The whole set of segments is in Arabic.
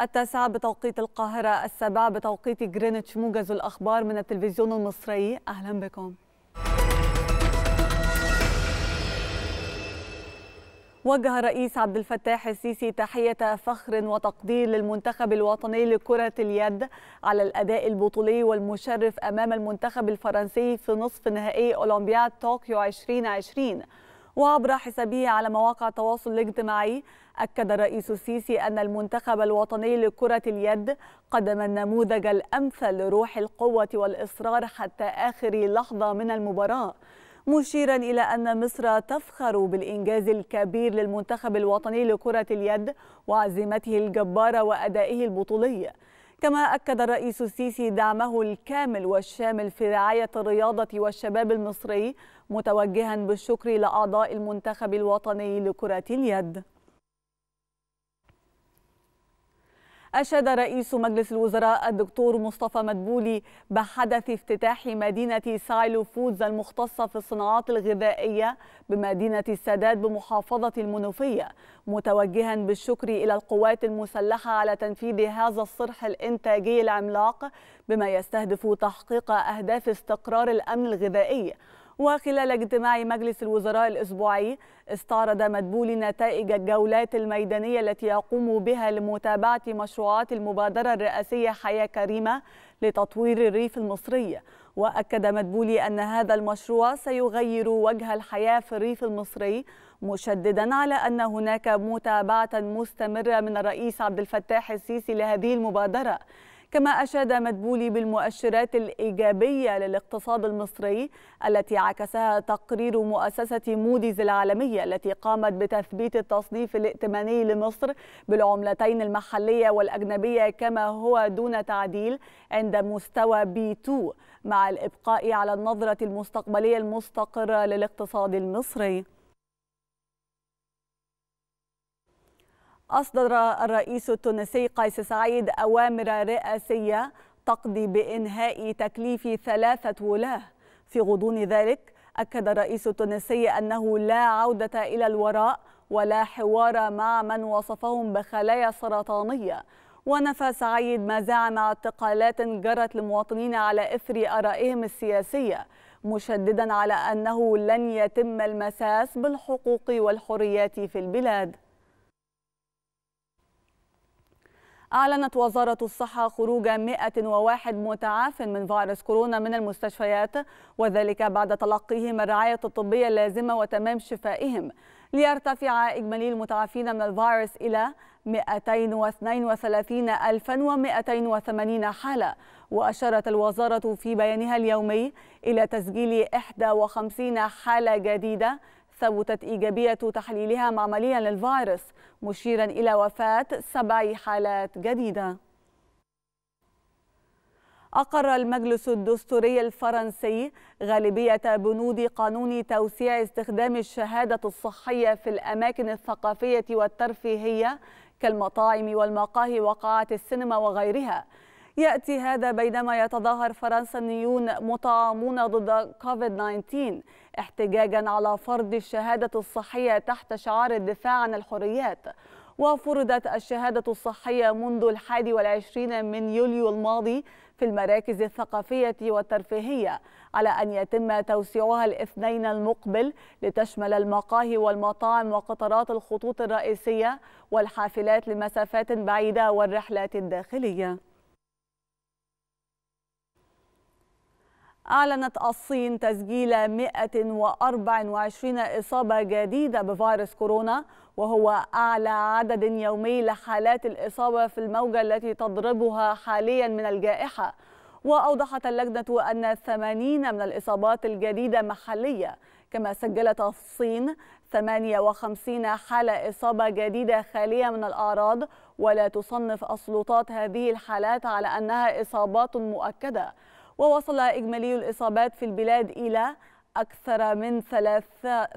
التاسعة بتوقيت القاهرة السابعة بتوقيت جرينتش موجز الأخبار من التلفزيون المصري أهلا بكم وجه الرئيس عبد الفتاح السيسي تحية فخر وتقدير للمنتخب الوطني لكرة اليد على الأداء البطولي والمشرف أمام المنتخب الفرنسي في نصف نهائي أولمبياد طوكيو 2020 وعبر حسابه على مواقع التواصل الاجتماعي أكد الرئيس السيسي أن المنتخب الوطني لكرة اليد قدم النموذج الأمثل لروح القوة والإصرار حتى آخر لحظة من المباراة مشيرا إلى أن مصر تفخر بالإنجاز الكبير للمنتخب الوطني لكرة اليد وعزيمته الجبارة وأدائه البطولي كما أكد الرئيس السيسي دعمه الكامل والشامل في رعاية الرياضة والشباب المصري متوجها بالشكر لأعضاء المنتخب الوطني لكرة اليد أشاد رئيس مجلس الوزراء الدكتور مصطفى مدبولي بحدث افتتاح مدينة سايلو فودز المختصة في الصناعات الغذائية بمدينة السادات بمحافظة المنوفية متوجها بالشكر إلى القوات المسلحة على تنفيذ هذا الصرح الإنتاجي العملاق بما يستهدف تحقيق أهداف استقرار الأمن الغذائي وخلال اجتماع مجلس الوزراء الأسبوعي استعرض مدبولي نتائج الجولات الميدانية التي يقوم بها لمتابعة مشروعات المبادرة الرئاسية حياة كريمة لتطوير الريف المصري وأكد مدبولي أن هذا المشروع سيغير وجه الحياة في الريف المصري مشددا على أن هناك متابعة مستمرة من الرئيس عبد الفتاح السيسي لهذه المبادرة كما أشاد مدبولي بالمؤشرات الإيجابية للاقتصاد المصري التي عكسها تقرير مؤسسة موديز العالمية التي قامت بتثبيت التصنيف الائتماني لمصر بالعملتين المحلية والأجنبية كما هو دون تعديل عند مستوى بي 2 مع الإبقاء على النظرة المستقبلية المستقرة للاقتصاد المصري أصدر الرئيس التونسي قيس سعيد أوامر رئاسية تقضي بإنهاء تكليف ثلاثة ولاة في غضون ذلك أكد الرئيس التونسي أنه لا عودة إلى الوراء ولا حوار مع من وصفهم بخلايا سرطانية ونفى سعيد ما زعم اعتقالات جرت لمواطنين على إثر آرائهم السياسية مشددا على أنه لن يتم المساس بالحقوق والحريات في البلاد أعلنت وزارة الصحة خروج 101 متعاف من فيروس كورونا من المستشفيات وذلك بعد تلقيهم الرعاية الطبية اللازمة وتمام شفائهم ليرتفع إجمالي المتعافين من الفيروس إلى 232280 حالة وأشارت الوزارة في بيانها اليومي إلى تسجيل 51 حالة جديدة ثبتت إيجابية تحليلها معمليا للفيروس مشيرا إلى وفاة سبع حالات جديدة أقر المجلس الدستوري الفرنسي غالبية بنود قانون توسيع استخدام الشهادة الصحية في الأماكن الثقافية والترفيهية كالمطاعم والمقاهي وقاعات السينما وغيرها يأتي هذا بينما يتظاهر فرنسيون مطعمون ضد كوفيد 19 احتجاجا على فرض الشهادة الصحية تحت شعار الدفاع عن الحريات وفرضت الشهادة الصحية منذ الحادي والعشرين من يوليو الماضي في المراكز الثقافية والترفيهية على أن يتم توسيعها الاثنين المقبل لتشمل المقاهي والمطاعم وقطارات الخطوط الرئيسية والحافلات لمسافات بعيدة والرحلات الداخلية أعلنت الصين تسجيل 124 إصابة جديدة بفيروس كورونا وهو أعلى عدد يومي لحالات الإصابة في الموجة التي تضربها حاليا من الجائحة وأوضحت اللجنة أن 80 من الإصابات الجديدة محلية كما سجلت الصين 58 حالة إصابة جديدة خالية من الأعراض ولا تصنف السلطات هذه الحالات على أنها إصابات مؤكدة ووصل إجمالي الإصابات في البلاد إلى أكثر من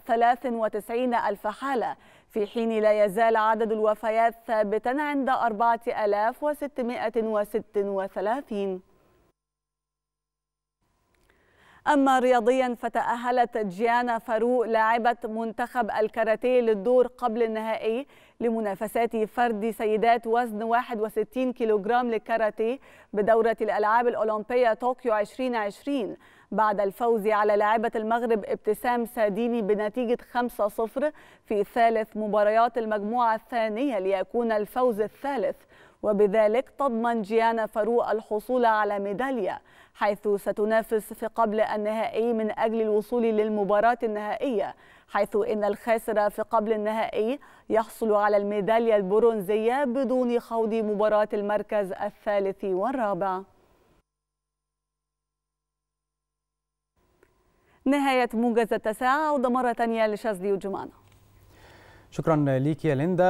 93 ألف حالة في حين لا يزال عدد الوفيات ثابتا عند 4636 أما رياضيا فتأهلت جيانا فاروق لاعبة منتخب الكاراتيه للدور قبل النهائي لمنافسات فرد سيدات وزن 61 كيلوغرام للكاراتيه بدورة الألعاب الأولمبية طوكيو 2020 بعد الفوز على لاعبة المغرب ابتسام ساديني بنتيجة 5-0 في ثالث مباريات المجموعة الثانية ليكون الفوز الثالث وبذلك تضمن جيانا فاروق الحصول على ميدالية حيث ستنافس في قبل النهائي من أجل الوصول للمباراة النهائية حيث إن الخاسر في قبل النهائي يحصل على الميدالية البرونزية بدون خوض مباراة المركز الثالث والرابع نهاية موجز التساعد مرة ثانية لشازلي وجمانة شكرا ليك يا ليندا